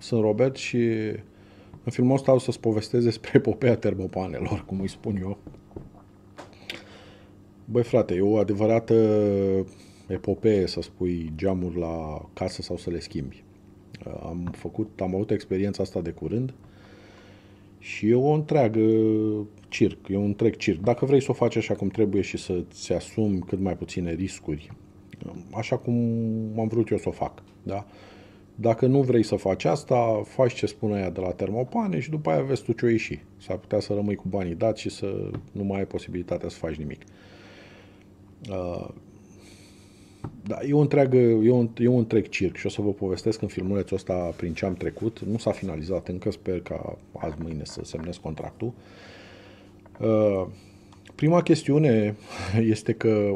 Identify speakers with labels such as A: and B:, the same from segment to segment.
A: sunt Robert și în filmul ăsta o să-ți povestesc despre epopeea termopanelor, cum îi spun eu. Băi frate, e o adevărată epopee să spui geamuri la casă sau să le schimbi. Am făcut, am avut experiența asta de curând și e o întreagă circ, e un întreg circ. Dacă vrei să o faci așa cum trebuie și să-ți asumi cât mai puține riscuri, așa cum am vrut eu să o fac, da? Dacă nu vrei să faci asta, faci ce spune aia de la termopane și după aia vezi tu ce ieși. S-ar putea să rămâi cu banii dați și să nu mai ai posibilitatea să faci nimic. Uh, da, e, o întreagă, e, un, e un întreg circ și o să vă povestesc în filmulețul ăsta prin ce am trecut. Nu s-a finalizat încă, sper ca azi mâine să semnez contractul. Uh, prima chestiune este că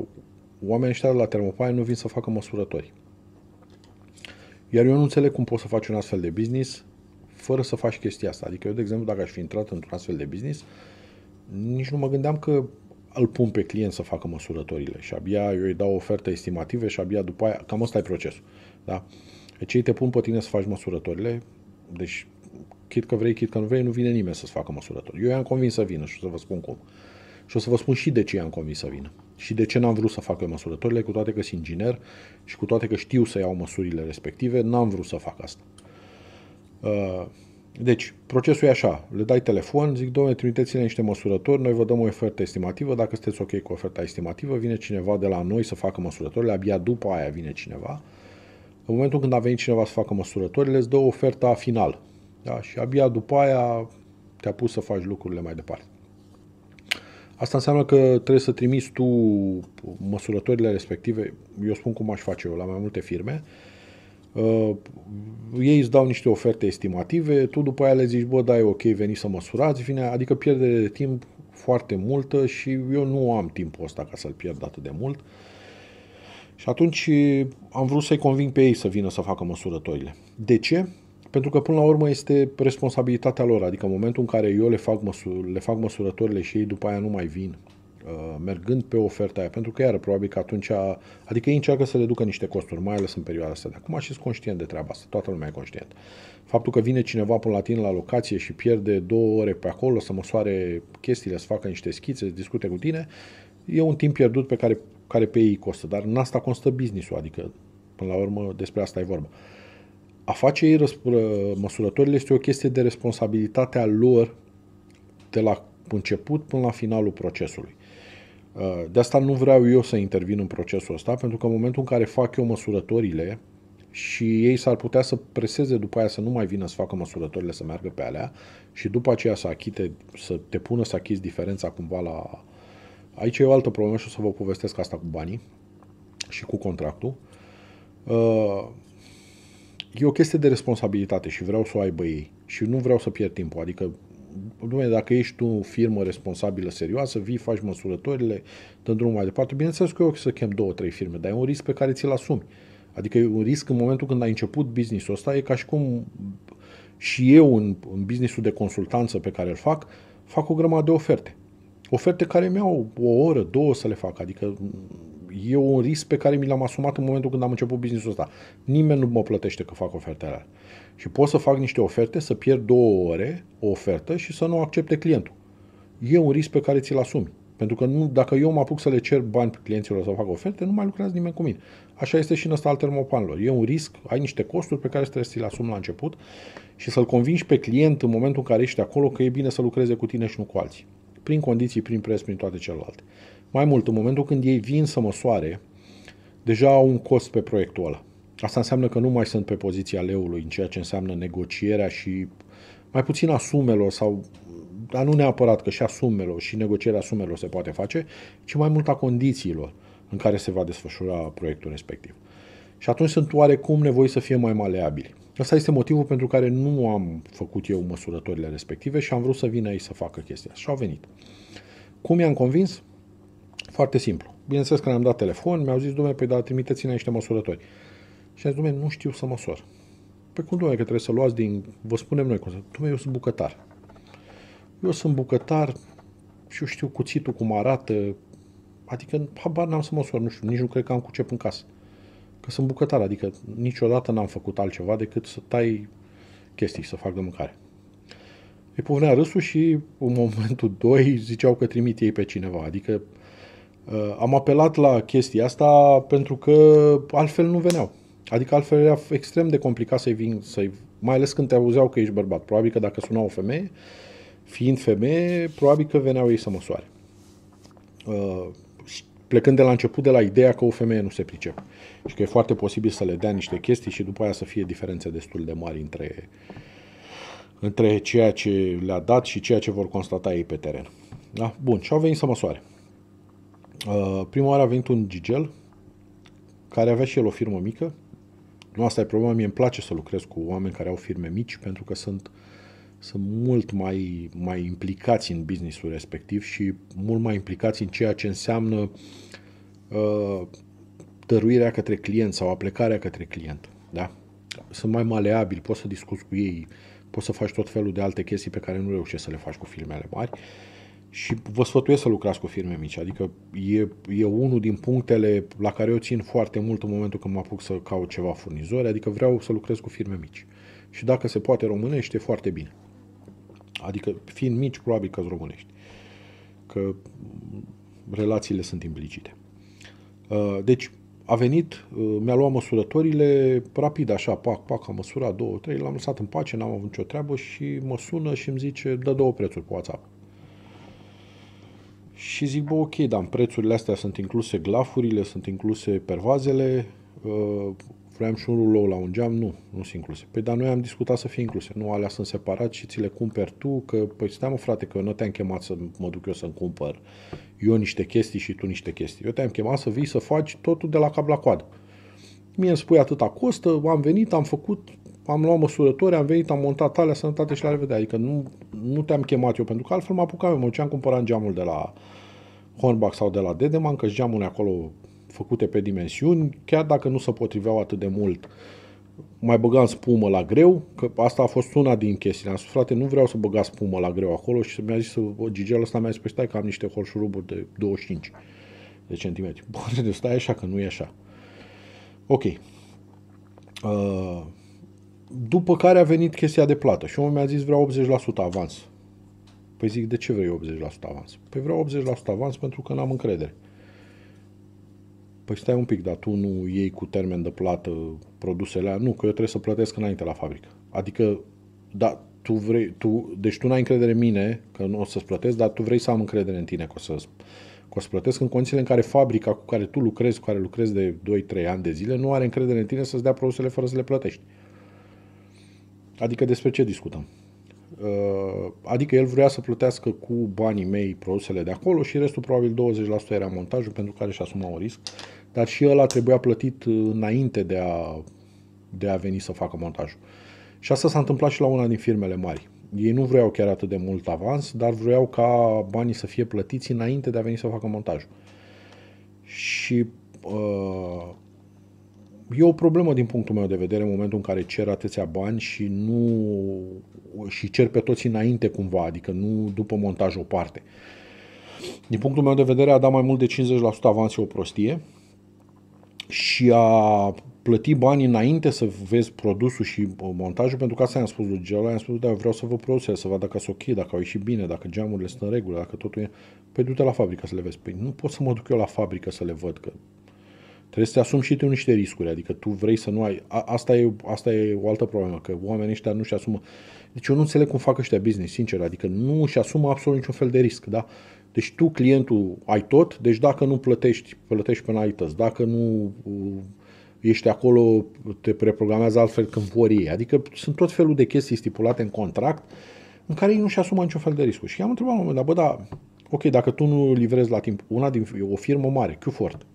A: oamenii ăștia de la termopane nu vin să facă măsurători. Iar eu nu înțeleg cum poți să faci un astfel de business fără să faci chestia asta. Adică eu, de exemplu, dacă aș fi intrat într-un astfel de business, nici nu mă gândeam că îl pun pe client să facă măsurătorile și abia eu îi dau oferte estimative și abia după aia, cam ăsta e procesul. Da? Deci ei te pun pe tine să faci măsurătorile, deci chit că vrei, chit că nu vrei, nu vine nimeni să-ți facă măsurători. Eu i-am convins să vină și o să vă spun cum. Și o să vă spun și de ce i-am convins să vină și de ce n-am vrut să facă măsurătorile, cu toate că sunt inginer și cu toate că știu să iau măsurile respective, n-am vrut să fac asta. Uh, deci, procesul e așa, le dai telefon, zic, domnule, trimiteți-ne niște măsurători, noi vă dăm o ofertă estimativă, dacă sunteți ok cu oferta estimativă, vine cineva de la noi să facă măsurătorile, abia după aia vine cineva. În momentul când a venit cineva să facă măsurătorile, îți dă oferta final. Da? Și abia după aia te-a pus să faci lucrurile mai departe. Asta înseamnă că trebuie să trimiți tu măsurătorile respective, eu spun cum aș face eu, la mai multe firme, Uh, ei îți dau niște oferte estimative, tu după aia le zici, bă, da, e ok, veni să măsurați, vine, adică pierdere de timp foarte multă și eu nu am timpul ăsta ca să-l pierd atât de mult. Și atunci am vrut să-i conving pe ei să vină să facă măsurătorile. De ce? pentru că până la urmă este responsabilitatea lor, adică în momentul în care eu le fac, măsur, le fac măsurătorile și ei după aia nu mai vin, uh, mergând pe oferta aia, pentru că iară probabil că atunci, a, adică ei încearcă să reducă niște costuri, mai ales în perioada asta de acum și sunt conștient de treaba asta, toată lumea e conștient. Faptul că vine cineva până la tine la locație și pierde două ore pe acolo să măsoare chestiile, să facă niște schițe, să discute cu tine, e un timp pierdut pe care, care pe ei costă, dar în asta constă business-ul, adică până la urmă despre asta e vorba. Uh, a face ei răspură, măsurătorile este o chestie de responsabilitatea lor de la început până la finalul procesului. Uh, de asta nu vreau eu să intervin în procesul ăsta, pentru că în momentul în care fac eu măsurătorile și ei s-ar putea să preseze după aia să nu mai vină să facă măsurătorile, să meargă pe alea și după aceea să achite, să te pună să achizi diferența cumva la... Aici e o altă problemă și o să vă povestesc asta cu banii și cu contractul. Uh, e o chestie de responsabilitate și vreau să o aibă ei și nu vreau să pierd timpul. Adică, Dumnezeu, dacă ești tu o firmă responsabilă, serioasă, vii, faci măsurătorile, dăm drumul mai departe. Bineînțeles că eu să chem două, trei firme, dar e un risc pe care ți-l asumi. Adică e un risc în momentul când ai început businessul ăsta, e ca și cum și eu în, în businessul de consultanță pe care îl fac, fac o grămadă de oferte. Oferte care mi-au o oră, două să le fac, adică e un risc pe care mi l-am asumat în momentul când am început businessul ăsta. Nimeni nu mă plătește că fac ofertele alea. Și pot să fac niște oferte, să pierd două ore o ofertă și să nu accepte clientul. E un risc pe care ți-l asumi. Pentru că nu, dacă eu mă apuc să le cer bani clienților să fac oferte, nu mai lucrează nimeni cu mine. Așa este și în ăsta al termopanelor. E un risc, ai niște costuri pe care trebuie să le asumi la început și să-l convingi pe client în momentul în care ești acolo că e bine să lucreze cu tine și nu cu alții. Prin condiții, prin preț, prin toate celelalte. Mai mult, în momentul când ei vin să măsoare, deja au un cost pe proiectul ăla. Asta înseamnă că nu mai sunt pe poziția leului în ceea ce înseamnă negocierea și mai puțin a sumelor sau dar nu neapărat că și a sumelor și negocierea sumelor se poate face, ci mai mult a condițiilor în care se va desfășura proiectul respectiv. Și atunci sunt oarecum nevoi să fie mai maleabili. Asta este motivul pentru care nu am făcut eu măsurătorile respective și am vrut să vină ei să facă chestia. Și au venit. Cum i-am convins? Foarte simplu. Bineînțeles că ne-am dat telefon, mi-au zis, dumne, păi da, trimiteți-ne niște măsurători. Și am zis, nu știu să măsor. Pe păi, cum, dumne, că trebuie să luați din... Vă spunem noi cum să... Dumne, eu sunt bucătar. Eu sunt bucătar și eu știu cuțitul cum arată. Adică, habar n-am să măsor, nu știu, nici nu cred că am cu ce în casă. Că sunt bucătar, adică niciodată n-am făcut altceva decât să tai chestii, să fac de mâncare. Îi punea râsul și în momentul 2 ziceau că trimit ei pe cineva, adică Uh, am apelat la chestia asta pentru că altfel nu veneau. Adică altfel era extrem de complicat să-i vin, să mai ales când te auzeau că ești bărbat. Probabil că dacă suna o femeie, fiind femeie, probabil că veneau ei să măsoare. Uh, plecând de la început de la ideea că o femeie nu se pricepe și că e foarte posibil să le dea niște chestii și după aia să fie diferențe destul de mari între, între ceea ce le-a dat și ceea ce vor constata ei pe teren. Da? Bun, și au venit să măsoare. Uh, prima oară a venit un gigel care avea și el o firmă mică. Nu asta e problema, mie îmi place să lucrez cu oameni care au firme mici pentru că sunt, sunt mult mai, mai implicați în businessul respectiv și mult mai implicați în ceea ce înseamnă uh, dăruirea către client sau aplecarea către client. Da? Sunt mai maleabili, poți să discuți cu ei, poți să faci tot felul de alte chestii pe care nu reușești să le faci cu firmele mari. Uh, și vă sfătuiesc să lucrați cu firme mici. Adică e, e unul din punctele la care eu țin foarte mult în momentul când mă apuc să caut ceva furnizori, adică vreau să lucrez cu firme mici. Și dacă se poate românește, foarte bine. Adică fiind mici, probabil că românești. Că relațiile sunt implicite. Uh, deci a venit, uh, mi-a luat măsurătorile rapid, așa, pac, pac, am măsurat două, trei, l-am lăsat în pace, n-am avut nicio treabă și mă sună și îmi zice, dă două prețuri pe WhatsApp și zic, bă, ok, dar în prețurile astea sunt incluse glafurile, sunt incluse pervazele, uh, vreau și un rulou la un geam, nu, nu sunt incluse. Păi, dar noi am discutat să fie incluse, nu, alea sunt separat și ți le cumperi tu, că, păi, stai mă, frate, că eu nu te-am chemat să mă duc eu să-mi cumpăr eu niște chestii și tu niște chestii. Eu te-am chemat să vii să faci totul de la cap la coadă. Mie îmi spui atâta costă, am venit, am făcut, am luat măsurători, am venit, am montat alea, sănătate și la revedere. Adică nu, nu te-am chemat eu, pentru că altfel mă apucam Mă duceam, cumpăram geamul de la Hornbach sau de la Dedeman, că geamurile acolo făcute pe dimensiuni, chiar dacă nu se potriveau atât de mult, mai băgam spumă la greu, că asta a fost una din chestiile. Am spus, frate, nu vreau să băga spumă la greu acolo și mi-a zis, gigelul ăsta mi-a zis, păi stai că am niște holșuruburi de 25 de centimetri. Bă, stai așa, că nu e așa. Ok. Uh, după care a venit chestia de plată și omul mi-a zis vreau 80% avans. Păi zic, de ce vrei 80% avans? Păi vreau 80% avans pentru că n-am încredere. Păi stai un pic, dar tu nu iei cu termen de plată produsele Nu, că eu trebuie să plătesc înainte la fabrică. Adică, da, tu vrei, tu, deci tu n-ai încredere în mine că nu o să-ți plătesc, dar tu vrei să am încredere în tine că o să că o să plătesc în condițiile în care fabrica cu care tu lucrezi, cu care lucrezi de 2-3 ani de zile, nu are încredere în tine să-ți dea produsele fără să le plătești. Adică despre ce discutăm? Uh, adică el vrea să plătească cu banii mei produsele de acolo și restul probabil 20% era montajul pentru care și asuma un risc, dar și ăla trebuia plătit înainte de a, de a veni să facă montajul. Și asta s-a întâmplat și la una din firmele mari. Ei nu vreau chiar atât de mult avans, dar vreau ca banii să fie plătiți înainte de a veni să facă montajul. Și uh, e o problemă din punctul meu de vedere în momentul în care cer atâția bani și nu și cer pe toți înainte cumva, adică nu după montaj o parte. Din punctul meu de vedere, a dat mai mult de 50% avans e o prostie și a plăti bani înainte să vezi produsul și uh, montajul, pentru că asta i-am spus lui Gela, i-am spus, da, vreau să vă produse, să văd dacă sunt ok, dacă au ieșit bine, dacă geamurile sunt în regulă, dacă totul e... Păi du-te la fabrică să le vezi. Păi nu pot să mă duc eu la fabrică să le văd, că Trebuie să te asumi și tu niște riscuri, adică tu vrei să nu ai... A, asta, e, asta e o altă problemă, că oamenii ăștia nu-și asumă... Deci eu nu înțeleg cum fac ăștia business, sincer, adică nu își asumă absolut niciun fel de risc, da? Deci tu, clientul, ai tot, deci dacă nu plătești, plătești penalități, dacă nu uh, ești acolo, te preprogramează altfel când vor ei. Adică sunt tot felul de chestii stipulate în contract în care ei nu-și asumă niciun fel de risc. Și am întrebat la un moment dat, bă, da, ok, dacă tu nu livrezi la timp, una din o firmă mare, Q-Fort,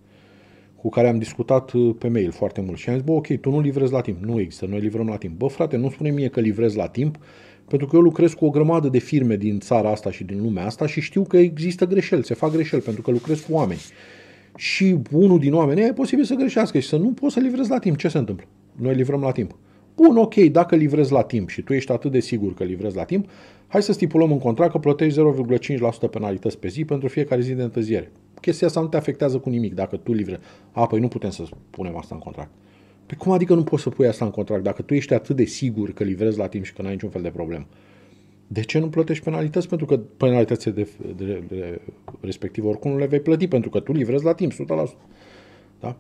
A: cu care am discutat uh, pe mail foarte mult și am zis, bă, ok, tu nu livrezi la timp. Nu există, noi livrăm la timp. Bă, frate, nu spune mie că livrez la timp, pentru că eu lucrez cu o grămadă de firme din țara asta și din lumea asta și știu că există greșeli, se fac greșeli, pentru că lucrez cu oameni. Și unul din oameni e posibil să greșească și să nu poți să livrezi la timp. Ce se întâmplă? Noi livrăm la timp. Bun, ok, dacă livrezi la timp și tu ești atât de sigur că livrezi la timp, hai să stipulăm un contract că plătești 0,5% penalități pe zi pentru fiecare zi de întârziere chestia asta nu te afectează cu nimic dacă tu livrezi A, păi nu putem să punem asta în contract. Pe păi cum adică nu poți să pui asta în contract dacă tu ești atât de sigur că livrezi la timp și că n-ai niciun fel de problemă? De ce nu plătești penalități? Pentru că penalitățile de, de, de, respectiv oricum nu le vei plăti pentru că tu livrezi la timp, 100%. Da?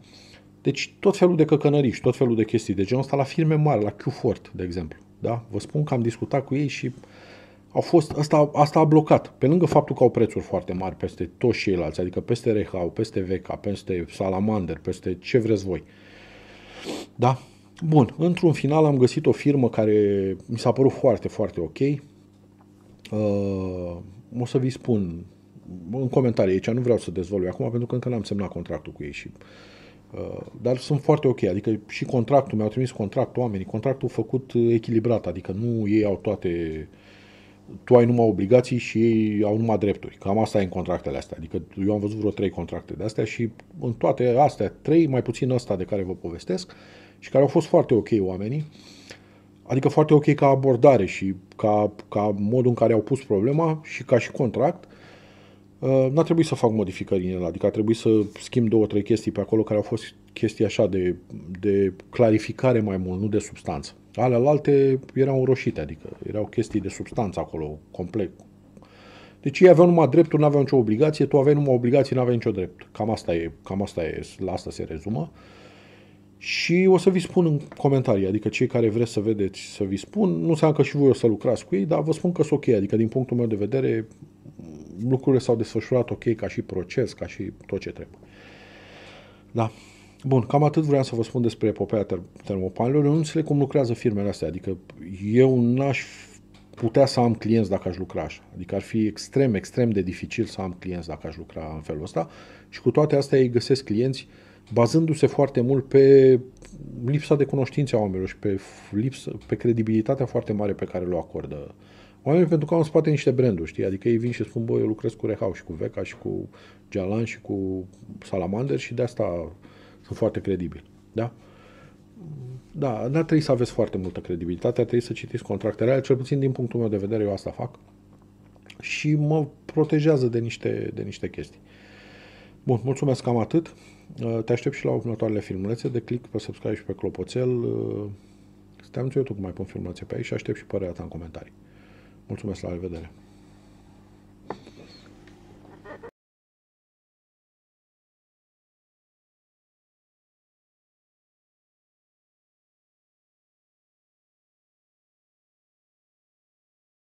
A: Deci tot felul de căcănării și tot felul de chestii de genul ăsta la firme mari, la Q-Fort, de exemplu. Da? Vă spun că am discutat cu ei și uh, au fost, asta, asta a blocat. Pe lângă faptul că au prețuri foarte mari peste toți ceilalți, adică peste Rehau, peste Veca, peste Salamander, peste ce vreți voi. Da? Bun, într-un final am găsit o firmă care mi s-a părut foarte, foarte ok. Uh, o să vi spun în comentarii aici, nu vreau să dezvălui acum pentru că încă n-am semnat contractul cu ei și uh, dar sunt foarte ok, adică și contractul, mi-au trimis contractul oamenii, contractul făcut echilibrat, adică nu ei au toate uh, tu ai numai obligații și ei au numai drepturi. Cam asta e în contractele astea. Adică eu am văzut vreo trei contracte de astea și în toate astea, trei, mai puțin ăsta de care vă povestesc, și care au fost foarte ok oamenii, adică foarte ok ca abordare și ca, ca modul în care au pus problema și ca și contract, uh, n-a trebuit să fac modificări în el, adică a trebuit să schimb două, trei chestii pe acolo care au fost chestii așa de, de clarificare mai mult, nu de substanță. Alealte erau roșite, adică erau chestii de substanță acolo, complet. Deci ei aveau numai dreptul, nu aveau nicio obligație, tu aveai numai obligație, nu aveai nicio drept. Cam asta e, cam asta e, la asta se rezumă. Și o să vi spun în comentarii, adică cei care vreți să vedeți, să vi spun, nu înseamnă că și voi o să lucrați cu ei, dar vă spun că sunt ok, adică din punctul meu de vedere lucrurile s-au desfășurat ok ca și proces, ca și tot ce trebuie. Da. Bun, cam atât vreau să vă spun despre epopeea ter- Eu nu înțeleg cum lucrează firmele astea. Adică eu n-aș putea să am clienți dacă aș lucra așa. Adică ar fi extrem, extrem de dificil să am clienți dacă aș lucra în felul ăsta. Și cu toate astea ei găsesc clienți bazându-se foarte mult pe lipsa de cunoștințe a oamenilor și pe, lipsa, pe credibilitatea foarte mare pe care le acordă oamenii, pentru că au în spate niște branduri, știi? Adică ei vin și spun, bă, eu lucrez cu Rehau și cu Veca și cu Jalan și cu Salamander și de asta sunt foarte credibil, Da? Da, dar trebuie să aveți foarte multă credibilitate, trebuie să citiți contractele cel puțin din punctul meu de vedere, eu asta fac. Și mă protejează de niște, de niște chestii. Bun, mulțumesc, cam atât. Uh, te aștept și la următoarele filmulețe de click pe subscribe și pe clopoțel. Uh, stai eu tu cum mai pun filmulețe pe aici și aștept și părerea ta în comentarii. Mulțumesc, la revedere!